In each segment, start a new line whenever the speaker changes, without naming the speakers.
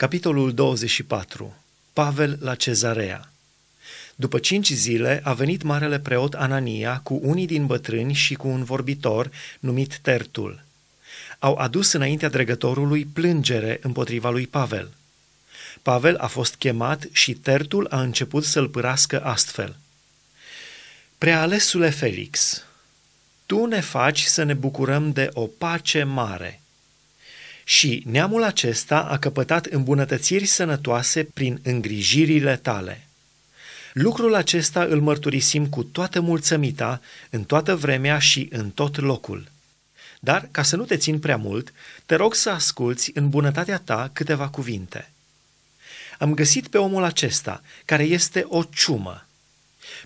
Capitolul 24. Pavel la Cezarea. După cinci zile a venit marele preot Anania cu unii din bătrâni și cu un vorbitor numit Tertul. Au adus înaintea dregătorului plângere împotriva lui Pavel. Pavel a fost chemat și Tertul a început să-l pârască astfel. Prealesule Felix, tu ne faci să ne bucurăm de o pace mare – și neamul acesta a căpătat îmbunătățiri sănătoase prin îngrijirile tale. Lucrul acesta îl mărturisim cu toată mulțămita, în toată vremea și în tot locul. Dar, ca să nu te țin prea mult, te rog să asculți în bunătatea ta câteva cuvinte. Am găsit pe omul acesta, care este o ciumă.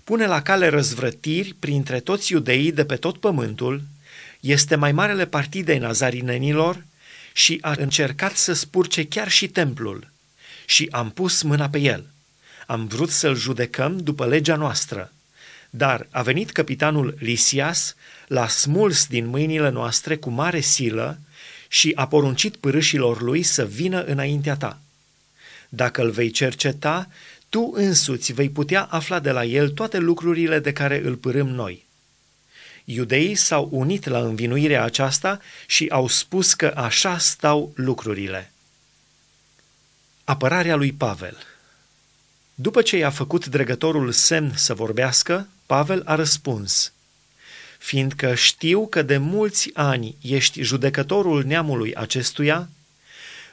Pune la cale răzvrătiri printre toți iudeii de pe tot pământul, este mai marele partidei nazarinenilor și a încercat să spurce chiar și templul. Și am pus mâna pe el. Am vrut să-l judecăm după legea noastră. Dar a venit capitanul Lisias, l-a smuls din mâinile noastre cu mare silă și a poruncit pârâșilor lui să vină înaintea ta. Dacă îl vei cerceta, tu însuți vei putea afla de la el toate lucrurile de care îl pârâm noi.” Iudeii s-au unit la învinuirea aceasta și au spus că așa stau lucrurile. Apărarea lui Pavel După ce i-a făcut dregătorul semn să vorbească, Pavel a răspuns, Fiindcă știu că de mulți ani ești judecătorul neamului acestuia,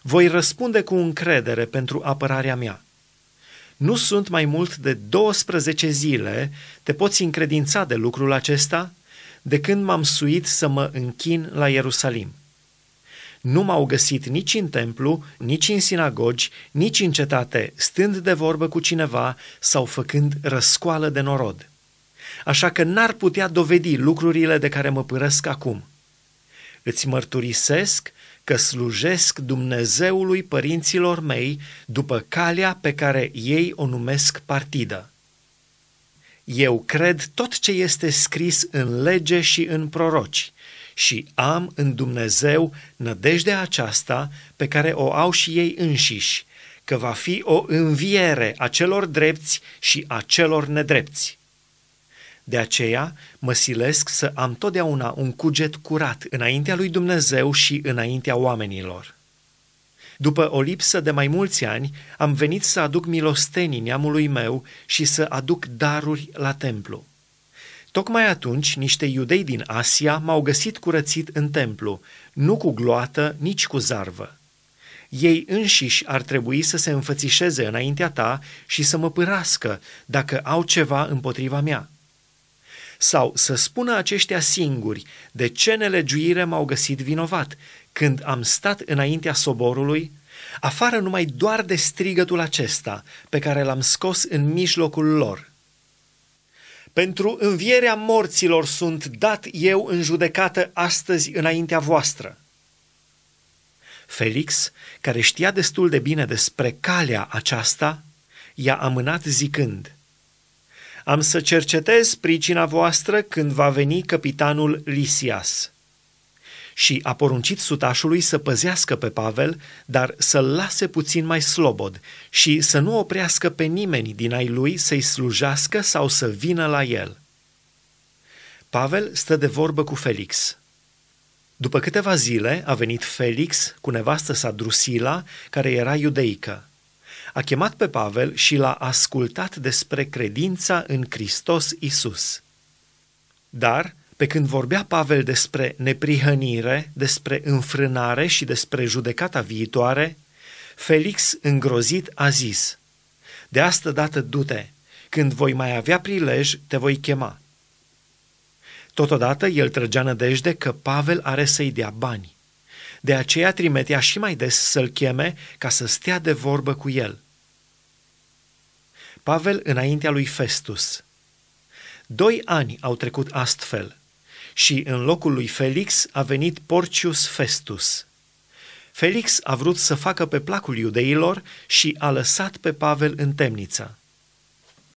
voi răspunde cu încredere pentru apărarea mea. Nu sunt mai mult de 12 zile, te poți încredința de lucrul acesta de când m-am suit să mă închin la Ierusalim. Nu m-au găsit nici în templu, nici în sinagogi, nici în cetate, stând de vorbă cu cineva sau făcând răscoală de norod. Așa că n-ar putea dovedi lucrurile de care mă părăsc acum. Îți mărturisesc că slujesc Dumnezeului părinților mei după calea pe care ei o numesc partidă. Eu cred tot ce este scris în lege și în proroci și am în Dumnezeu nădejdea aceasta pe care o au și ei înșiși, că va fi o înviere a celor drepți și a celor nedrepți. De aceea mă silesc să am totdeauna un cuget curat înaintea lui Dumnezeu și înaintea oamenilor. După o lipsă de mai mulți ani, am venit să aduc milostenii neamului meu și să aduc daruri la templu. Tocmai atunci, niște iudei din Asia m-au găsit curățit în templu, nu cu gloată, nici cu zarvă. Ei înșiși ar trebui să se înfățișeze înaintea ta și să mă pârască dacă au ceva împotriva mea. Sau să spună aceștia singuri de ce nelegiuire m-au găsit vinovat când am stat înaintea soborului, afară numai doar de strigătul acesta pe care l-am scos în mijlocul lor. Pentru învierea morților sunt dat eu în judecată astăzi înaintea voastră. Felix, care știa destul de bine despre calea aceasta, i-a amânat zicând – am să cercetez pricina voastră când va veni capitanul Lisias. Și a poruncit sutașului să păzească pe Pavel, dar să-l lase puțin mai slobod și să nu oprească pe nimeni din ai lui să-i slujească sau să vină la el. Pavel stă de vorbă cu Felix. După câteva zile a venit Felix cu nevastă sa Drusila, care era iudeică a chemat pe Pavel și l-a ascultat despre credința în Hristos Isus. Dar, pe când vorbea Pavel despre neprihănire, despre înfrânare și despre judecata viitoare, Felix, îngrozit, a zis, De asta dată du-te, când voi mai avea prilej, te voi chema. Totodată el trăgea nădejde că Pavel are să-i dea bani. De aceea trimitea și mai des să-l cheme ca să stea de vorbă cu el. Pavel înaintea lui Festus. Doi ani au trecut astfel și în locul lui Felix a venit Porcius Festus. Felix a vrut să facă pe placul iudeilor și a lăsat pe Pavel în temniță.